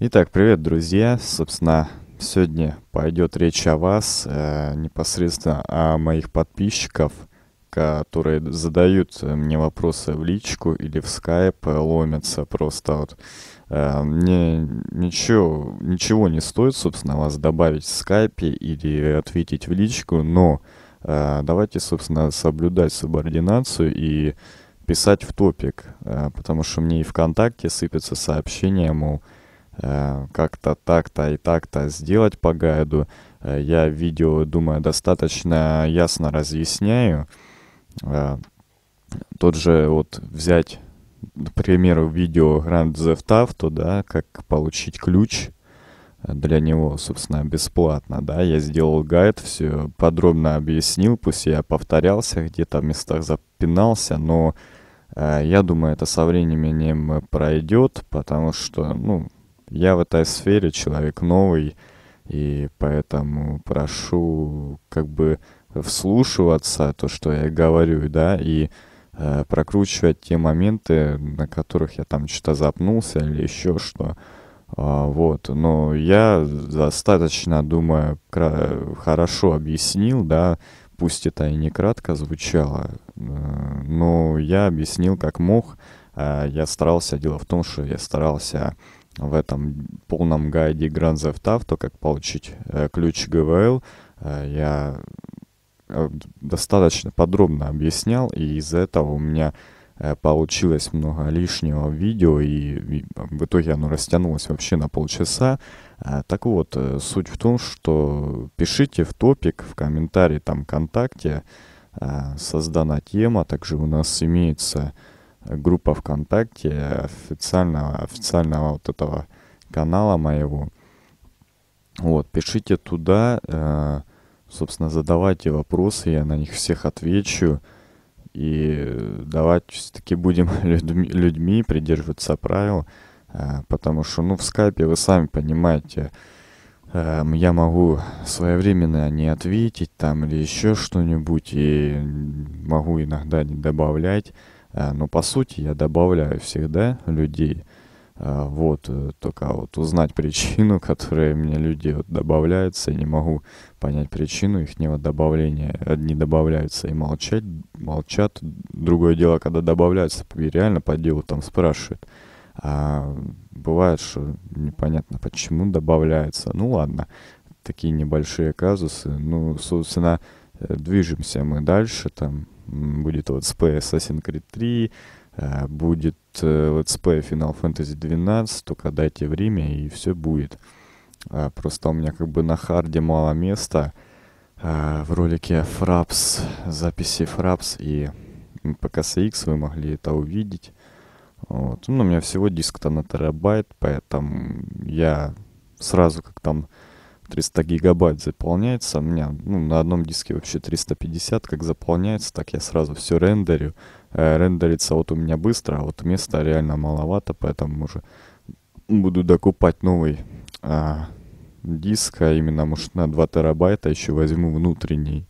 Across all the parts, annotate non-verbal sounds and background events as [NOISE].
Итак, привет, друзья. Собственно, сегодня пойдет речь о вас, э, непосредственно о моих подписчиках, которые задают мне вопросы в личку или в скайп, э, ломятся просто вот. Э, мне ничего, ничего не стоит, собственно, вас добавить в скайпе или ответить в личку, но э, давайте, собственно, соблюдать субординацию и писать в топик, э, потому что мне и ВКонтакте сыпется сообщение, мол, Э, как-то так-то и так-то сделать по гайду. Э, я видео, думаю, достаточно ясно разъясняю. Э, тот же вот взять, к примеру, видео Grand Theft Auto, да, как получить ключ для него, собственно, бесплатно, да, я сделал гайд, все подробно объяснил, пусть я повторялся, где-то в местах запинался, но я думаю, это со временем пройдет, потому что, ну, я в этой сфере человек новый, и поэтому прошу как бы вслушиваться то, что я говорю, да, и э, прокручивать те моменты, на которых я там что-то запнулся или еще что. А, вот, но я достаточно, думаю, хорошо объяснил, да, пусть это и не кратко звучало, э, но я объяснил как мог, э, я старался, дело в том, что я старался в этом полном гайде Grand Theft Auto, как получить э, ключ ГВЛ, э, я э, достаточно подробно объяснял, и из-за этого у меня э, получилось много лишнего видео, и в итоге оно растянулось вообще на полчаса. А, так вот, э, суть в том, что пишите в топик, в комментарии там ВКонтакте, а, создана тема, также у нас имеется группа ВКонтакте официального, официального вот этого канала моего. Вот, пишите туда, э, собственно, задавайте вопросы, я на них всех отвечу. И давать все-таки будем [LAUGHS] людьми, людьми придерживаться правил, э, потому что, ну, в скайпе вы сами понимаете, э, я могу своевременно не ответить там или еще что-нибудь, и могу иногда не добавлять. Э, но по сути я добавляю всегда людей. Э, вот, э, только вот узнать причину, [LAUGHS] которая меня люди вот добавляются, я не могу понять причину их добавления. Одни добавляются и молчать, молчат. Другое дело, когда добавляются, реально по делу там спрашивают. А бывает, что непонятно, почему добавляется. Ну ладно, такие небольшие казусы. Ну, собственно, движемся мы дальше там будет летсплей Assassin's Creed 3, э, будет летсплей э, Final Fantasy 12, только дайте время и все будет. А, просто у меня как бы на харде мало места. А, в ролике фрапс записи фрапс и PKSX вы могли это увидеть. Вот. Ну, у меня всего диск-то на терабайт, поэтому я сразу как там 300 гигабайт заполняется. У меня ну, на одном диске вообще 350, как заполняется, так я сразу все рендерю. Э, рендерится вот у меня быстро, а вот места реально маловато, поэтому уже буду докупать новый э, диск, а именно, может, на 2 терабайта еще возьму внутренний.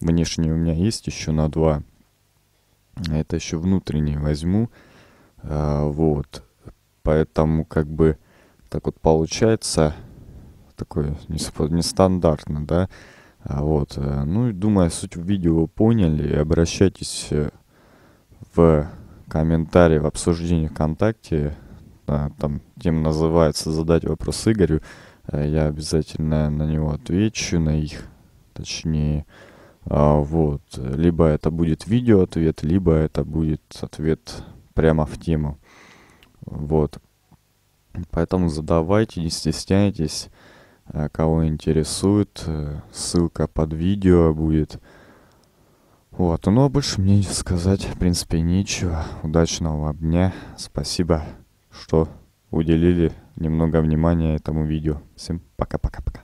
Внешний у меня есть еще на 2. Это еще внутренний возьму. Э, вот. Поэтому как бы так вот получается такой нестандартно, да. А вот. Э, ну и думаю, суть видео вы поняли. Обращайтесь э, в комментарии, в обсуждении ВКонтакте. Э, там тем называется «Задать вопрос Игорю». Я обязательно на него отвечу, на их, точнее. А вот. Либо это будет видео-ответ, либо это будет ответ прямо в тему. Вот. Поэтому задавайте, не стесняйтесь. Э, кого интересует, э, ссылка под видео будет. Вот, ну а больше мне сказать, в принципе, нечего. Удачного дня. Спасибо, что уделили немного внимания этому видео. Всем пока-пока-пока.